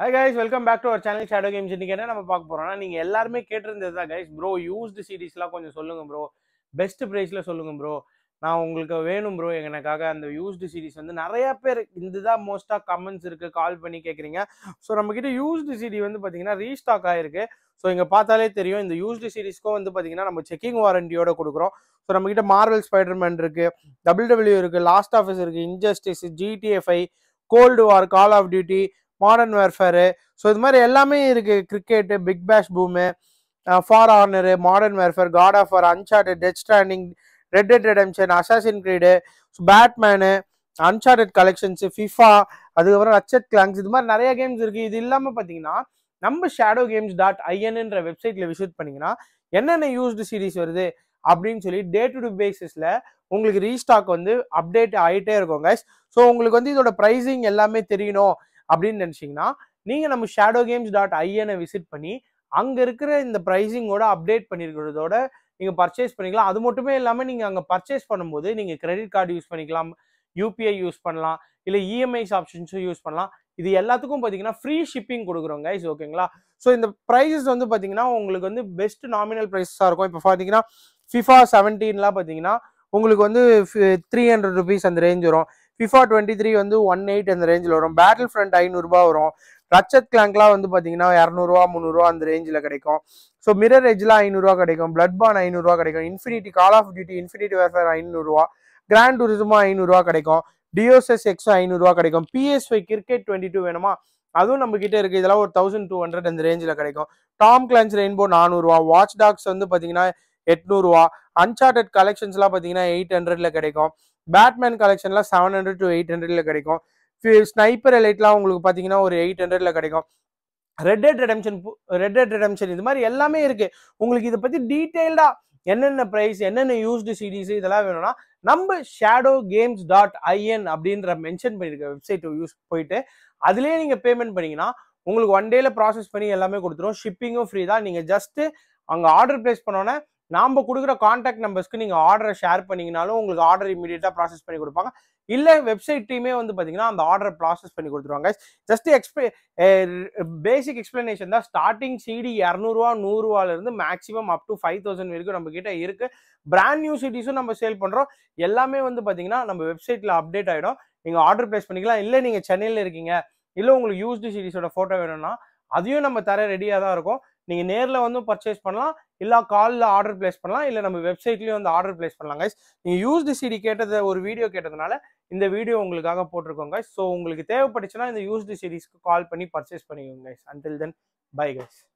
high guys welcome back to our channel Shadow Games இன்றைக்கி என்ன நம்ம பார்க்க போகிறோம்னா நீங்கள் எல்லாருமே கேட்டிருந்தது தான் கைஸ் ப்ரோ யூஸ்டு சீரீஸ்லாம் கொஞ்சம் சொல்லுங்கள் ப்ரோ பெஸ்ட் ப்ரைஸில் சொல்லுங்கள் ப்ரோ நான் உங்களுக்கு வேணும் ப்ரோ எனக்காக அந்த யூஸ்டு சீரீஸ் வந்து நிறையா பேர் தான் மோஸ்ட்டாக கமெண்ட்ஸ் இருக்குது கால் பண்ணி கேட்குறீங்க ஸோ நம்மக்கிட்ட யூஸ்டு சீடி வந்து பார்த்தீங்கன்னா ரீஸ்டாக் ஆகிருக்கு ஸோ இங்கே பார்த்தாலே தெரியும் இந்த யூஸ்டு சீரிஸ்க்கும் வந்து பார்த்தீங்கன்னா நம்ம செக்கிங் வாரண்டியோட கொடுக்குறோம் ஸோ நம்ம கிட்ட மார்வல் ஸ்பைடர்மேன் இருக்குது டபிள்யூ இருக்குது லாஸ்ட் ஆஃபீஸ் இருக்குது Injustice GTA five Cold War Call of Duty Modern Warfare so இது மாதிரி எல்லாமே இருக்குது cricket Big Bash Boom For Honour Modern Warfare God of War Uncharted Death Stranding Red Dead Redemption Assassin's Creed Batman Uncharted collections FIFA அதுக்கப்புறம் Ratchet கிளாங்ஸ் இது மாதிரி நிறைய games இருக்குது இது இல்லாமல் பார்த்தீங்கன்னா நம்ம ஷேடோ கேம்ஸ் டாட் ஐஎன்ன்ற வெப்சைட்டில் விசிட் பண்ணிங்கன்னா என்னென்ன யூஸ்டு சீரீஸ் வருது அப்படின்னு சொல்லி டே டு டே பேசிஸில் உங்களுக்கு ரீஸ்டாக் வந்து அப்டேட் ஆகிட்டே இருக்கும் கைஸ் ஸோ உங்களுக்கு வந்து இதோட ப்ரைஸிங் எல்லாமே தெரியணும் அப்படின்னு நினச்சிங்கன்னா நீங்கள் நம்ம ஷேடோ கேம்ஸ் டாட் ஐஎனை விசிட் பண்ணி அங்கே இருக்கிற இந்த ப்ரைஸிங்கோட அப்டேட் பண்ணிருக்கிறதோட நீங்கள் பர்ச்சேஸ் பண்ணிக்கலாம் அது மட்டுமே இல்லாமல் நீங்கள் அங்கே பர்ச்சேஸ் பண்ணும்போது நீங்கள் கிரெடிட் கார்டு யூஸ் பண்ணிக்கலாம் யூபிஐ யூஸ் பண்ணலாம் இல்லை இஎம்ஐஸ் ஆப்ஷன்ஸும் யூஸ் பண்ணலாம் இது எல்லாத்துக்கும் பார்த்தீங்கன்னா ஃப்ரீ ஷிப்பிங் கொடுக்குறோங்க கைஸ் ஓகேங்களா ஸோ இந்த ப்ரைஸஸ் வந்து பார்த்தீங்கன்னா உங்களுக்கு வந்து பெஸ்ட் நாமினல் ப்ரைஸஸாக இருக்கும் இப்போ பார்த்தீங்கன்னா ஃபிஃபா செவன்டீன்லாம் பார்த்தீங்கன்னா உங்களுக்கு வந்து த்ரீ ஹண்ட்ரட் ருபீஸ் அந்த ரேஞ்ச் வரும் ஃபிஃபா டுவெண்ட்டி த்ரீ வந்து ஒன் எயிட் அந்த ரேஞ்சில் வரும் பேட்டில் ஃப்ரண்ட் ஐநூறுரூபா வரும் ரச்சத் கிளாங்க்லாம் வந்து பார்த்தீங்கன்னா இரநூறுவா முந்நூறுவா அந்த ரேஞ்சில் கிடைக்கும் ஸோ மிரர் எஜ்லாம் ஐநூறுரூவா கிடைக்கும் பிளட் பான் ஐநூறுரூவா கிடைக்கும் Infinity Call of Duty Infinity Warfare ஐநூறுரூவா கிராண்ட் டூரிசமும் ஐநூறுரூவா கிடைக்கும் டிஓஎஸ்எஸ் எக்ஸோ ஐநூறுரூவா கிடைக்கும் பிஎஸ்ஒய் கிரிக்கெட் டுவெண்ட்டி டூ வேணுமா அதுவும் நம்ம கிட்ட இருக்கு இதெல்லாம் ஒரு தௌசண்ட் டூ ஹண்ட்ரட் அந்த ரேஞ்சில் கிடைக்கும் டாம் கிளான்ஸ் ரெயின்போ நானூறுரூவா வாட்ச் டாக்ஸ் வந்து பார்த்தீங்கன்னா எட்நூறுவா அன்சார்டட் கலெக்ஷன்ஸ்லாம் பார்த்தீங்கன்னா எயிட் ஹண்ட்ரட்ல கிடைக்கும் பேட்மேன் கலெக்ஷன்லாம் செவன் ஹண்ட்ரட் டு எயிட் ஹண்ட்ரட்ல கிடைக்கும் ஸ்னைப்பர் எலைட்லாம் உங்களுக்கு பார்த்தீங்கன்னா ஒரு எயிட் ஹண்ட்ரட்ல கிடைக்கும் ரெட் ரெடம்ஷன் ரெட் ரெடம்ஷன் இது மாதிரி எல்லாமே இருக்கு உங்களுக்கு இதை பற்றி டீட்டெயில்டாக என்னென்ன ப்ரைஸ் என்னென்ன யூஸ்டு சிடிஸ் இதெல்லாம் வேணும்னா நம்ம ஷேடோ கேம்ஸ் டாட் ஐஎன் அப்படின்ற மென்ஷன் பண்ணியிருக்க வெப்சைட் யூஸ் போயிட்டு அதுலேயே நீங்கள் பேமெண்ட் பண்ணீங்கன்னா உங்களுக்கு ஒன் டேல ப்ராசஸ் பண்ணி எல்லாமே கொடுத்துரும் ஷிப்பிங்கும் ஃப்ரீ தான் நீங்கள் ஜஸ்ட்டு அங்கே ஆர்டர் பிளேஸ் பண்ணோன்னே நாம் கொடுக்குற காண்டாக்ட் நம்பர்ஸ்க்கு நீங்கள் ஆர்டரை ஷேர் பண்ணிங்கனாலும் உங்களுக்கு ஆர்டர் இமீடியட்டாக ப்ராசஸ் பண்ணி கொடுப்பாங்க இல்லை வெப்சைட் டீமே வந்து பார்த்தீங்கன்னா அந்த ஆர்டரை ப்ராசஸ் பண்ணி கொடுத்துருவாங்க ஜஸ்ட் எக்ஸ்பே பேசிக் எக்ஸ்பிளனேஷன் தான் ஸ்டார்டிங் சிடி இரநூறுவா நூறுரூவாலேருந்து maximum up to five thousand வரைக்கும் நம்ம இருக்குது பிராண்ட் நியூ சிடிஸும் நம்ம சேல் பண்ணுறோம் எல்லாமே வந்து பார்த்தீங்கன்னா நம்ம வெப்சைட்டில் அப்டேட் ஆகிடும் நீங்கள் ஆர்டர் ப்ளேஸ் பண்ணிக்கலாம் இல்லை நீங்கள் சென்னையில் இருக்கீங்க இல்லை உங்களுக்கு யூஸ்டு சிடிஸோட ஃபோட்டோ வேணும்னா அதையும் நம்ம தர ரெடியாக தான் இருக்கும் நீங்கள் நேரில் வந்து பர்ச்சேஸ் பண்ணலாம் இல்லை காலில் ஆர்டர் பிளேஸ் பண்ணலாம் இல்லை நம்ம வெப்சைட்லேயும் வந்து ஆர்டர் பிளேஸ் பண்ணலாம் கைஸ் நீங்கள் யூஸ்டு சிடி கேட்டது ஒரு வீடியோ கேட்டதுனால இந்த வீடியோ உங்களுக்காக போட்டிருக்கோம் கைஸ் ஸோ உங்களுக்கு தேவைப்பட்டுச்சுன்னா இந்த யூஸ்டு சிடிஸ்க்கு கால் பண்ணி பர்ச்சேஸ் பண்ணிக்கோங்க guys until then bye guys